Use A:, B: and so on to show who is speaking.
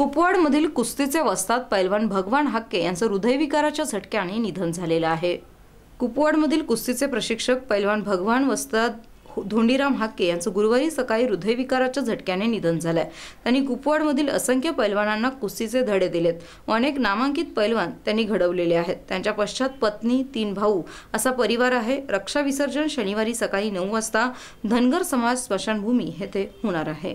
A: कुपवाडमधील कुस्तीचे वस्तात पैलवान भगवान हक्के यांचं हृदयविकाराच्या झटक्याने निधन झालेलं आहे कुपवाडमधील कुस्तीचे प्रशिक्षक पैलवान भगवान वस्ताद धोंडीराम हाके यांचं गुरुवारी सकाळी हृदयविकाराच्या झटक्याने निधन झालंय त्यांनी कुपवाडमधील असंख्य पैलवानांना कुस्तीचे धडे दिलेत व अनेक नामांकित पैलवान त्यांनी घडवलेले आहेत त्यांच्या पश्चात पत्नी तीन भाऊ असा परिवार आहे रक्षा विसर्जन शनिवारी सकाळी नऊ वाजता धनगर समाज स्मशानभूमी येथे होणार आहे